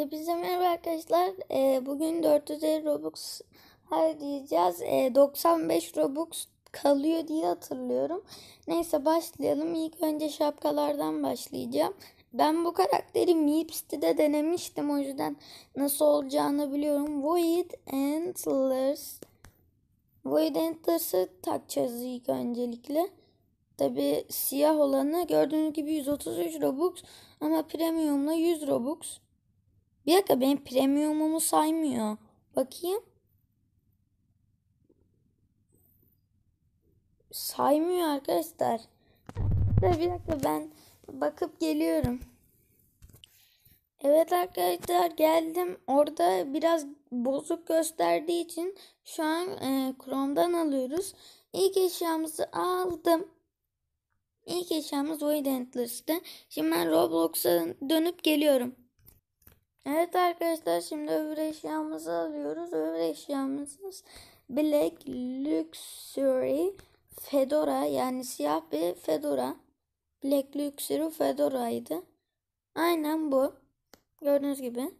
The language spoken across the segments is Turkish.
Hepinize merhaba arkadaşlar. Ee, bugün 450 Robux harcayacağız. Ee, 95 Robux kalıyor diye hatırlıyorum. Neyse başlayalım. İlk önce şapkalardan başlayacağım. Ben bu karakteri Meepsti'de denemiştim. O yüzden nasıl olacağını biliyorum. Void Antlers. Void Antlers'ı takacağız ilk öncelikle. Tabi siyah olanı gördüğünüz gibi 133 Robux ama premiumla 100 Robux. Bir dakika benim premiumumu saymıyor. Bakayım. Saymıyor arkadaşlar. Bir dakika ben bakıp geliyorum. Evet arkadaşlar geldim. Orada biraz bozuk gösterdiği için şu an e, Chrome'dan alıyoruz. İlk eşyamızı aldım. İlk eşyamız Void Antlers'tı. Şimdi ben Roblox'a dönüp geliyorum. Evet arkadaşlar şimdi öbür eşyamızı alıyoruz. Öbür eşyamız Black Luxury Fedora yani siyah bir Fedora. Black Luxury Fedora'ydı. Aynen bu. Gördüğünüz gibi.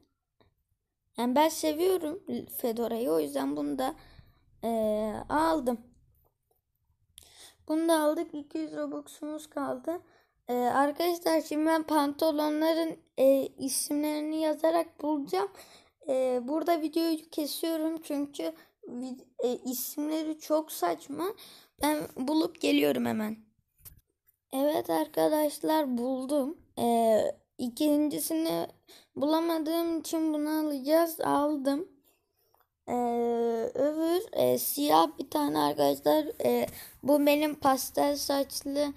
Yani ben seviyorum Fedora'yı. O yüzden bunu da ee, aldım. Bunu da aldık. 200 Robux'umuz kaldı. Ee, arkadaşlar şimdi ben pantolonların e, isimlerini yazarak bulacağım. Ee, burada videoyu kesiyorum çünkü e, isimleri çok saçma. Ben bulup geliyorum hemen. Evet arkadaşlar buldum. Ee, ikincisini bulamadığım için bunu alacağız. Aldım. Ee, öbür e, siyah bir tane arkadaşlar. E, bu benim pastel saçlı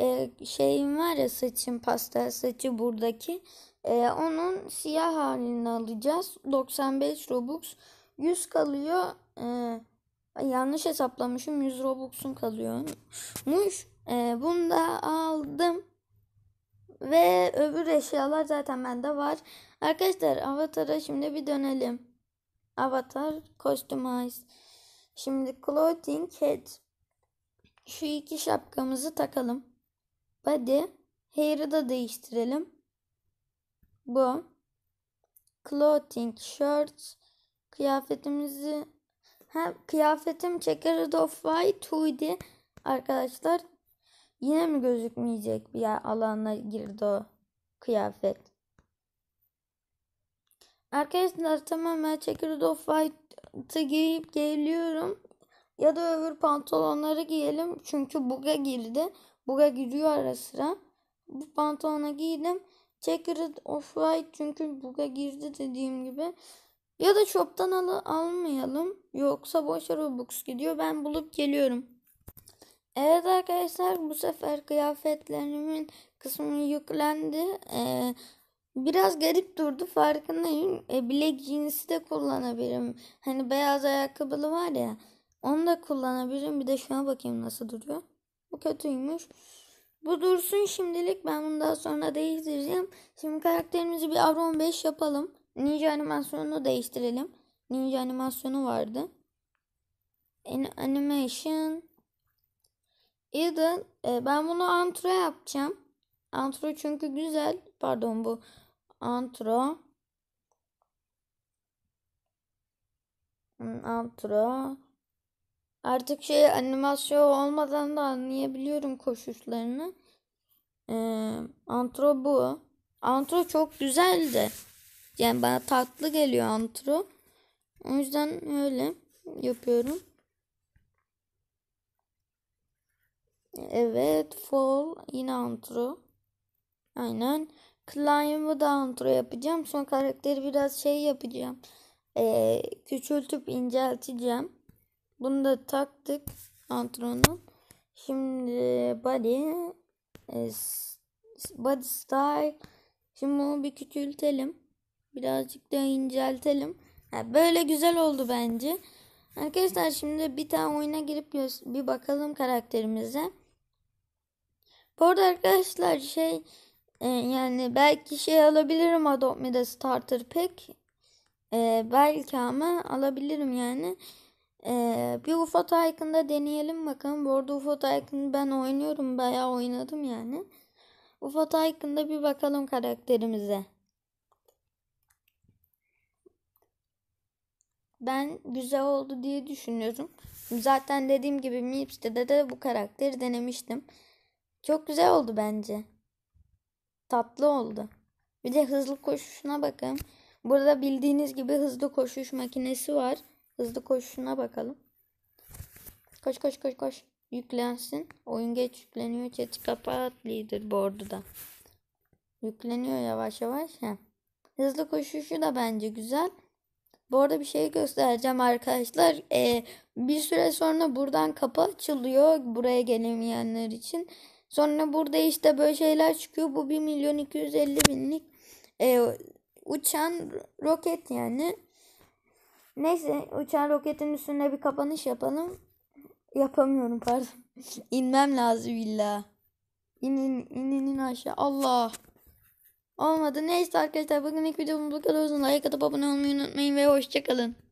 e, şeyim var ya saçın pastel saçı buradaki. E, onun siyah halini alacağız. 95 Robux. 100 kalıyor. E, yanlış hesaplamışım. 100 Robux'un kalıyormuş. E, bunu da aldım. Ve öbür eşyalar zaten bende var. Arkadaşlar avatara şimdi bir dönelim. Avatar Customize. Şimdi Clothing Head. Şu iki şapkamızı takalım. Body. Hair'ı da değiştirelim. Bu. Clothing. shirts, Kıyafetimizi. Ha, kıyafetim checkered of white hoodie. Arkadaşlar yine mi gözükmeyecek bir yer alana girdi o kıyafet. Arkadaşlar tamamen checkered of white'ı giyip geliyorum. Ya da öbür pantolonları giyelim. Çünkü buga girdi. Buga giriyor ara sıra. Bu pantolona giydim. Checkered off white çünkü buga girdi dediğim gibi. Ya da çoptan al almayalım. Yoksa boş Robux gidiyor. Ben bulup geliyorum. Evet arkadaşlar bu sefer kıyafetlerimin kısmı yüklendi. Ee, biraz garip durdu farkındayım. E, black jeans'i de kullanabilirim. Hani beyaz ayakkabılı var ya. Onu da kullanabilirim. Bir de şuna bakayım nasıl duruyor. Bu kötüymüş. Bu dursun şimdilik. Ben bunu daha sonra değiştireceğim. Şimdi karakterimizi bir Avro 15 yapalım. Ninja animasyonunu değiştirelim. Ninja animasyonu vardı. Animation. Ya e, ben bunu antro yapacağım. Antro çünkü güzel. Pardon bu antro. Antro. Artık şey animasyon olmadan da anlayabiliyorum koşuşlarını. Ee, antro bu. Antro çok güzeldi. Yani bana tatlı geliyor antro. O yüzden öyle yapıyorum. Evet. Fall yine antro. Aynen. Climb'ı da antro yapacağım. Son karakteri biraz şey yapacağım. Ee, küçültüp incelteceğim. Bunu da taktık antrenmanın. Şimdi body e, body style. Şimdi bunu bir küçültelim. Birazcık da inceltelim. Ha, böyle güzel oldu bence. Arkadaşlar şimdi bir tane oyuna girip bir bakalım karakterimize. Bu arada arkadaşlar şey e, yani belki şey alabilirim Adopt Starter Pack. E, belki ama alabilirim yani. Ee, bir UFO Tycoon'da deneyelim bakalım. Bu arada UFO Tycoon'u ben oynuyorum. Bayağı oynadım yani. UFO Tycoon'da bir bakalım karakterimize. Ben güzel oldu diye düşünüyorum. Zaten dediğim gibi Mips'te de bu karakteri denemiştim. Çok güzel oldu bence. Tatlı oldu. Bir de hızlı koşuşuna bakın. Burada bildiğiniz gibi hızlı koşuş makinesi var. Hızlı koşuşuna bakalım. Koş koş koş koş. Yüklensin. Oyun geç yükleniyor. Chat'i kapat leaderboard'u da. Yükleniyor yavaş yavaş. Heh. Hızlı koşuşu da bence güzel. Bu arada bir şey göstereceğim arkadaşlar. Ee, bir süre sonra buradan kapı açılıyor buraya gelemeyenler için. Sonra burada işte böyle şeyler çıkıyor. Bu 1 milyon 250 binlik e, uçan roket yani. Neyse uçan roketin üstünde bir kapanış yapalım. Yapamıyorum pardon. İnmem lazım illa. İnin, in aşağı. Allah. Olmadı. Neyse arkadaşlar bugünlük videomuz bu kadar uzun. Like atıp abone olmayı unutmayın ve hoşçakalın.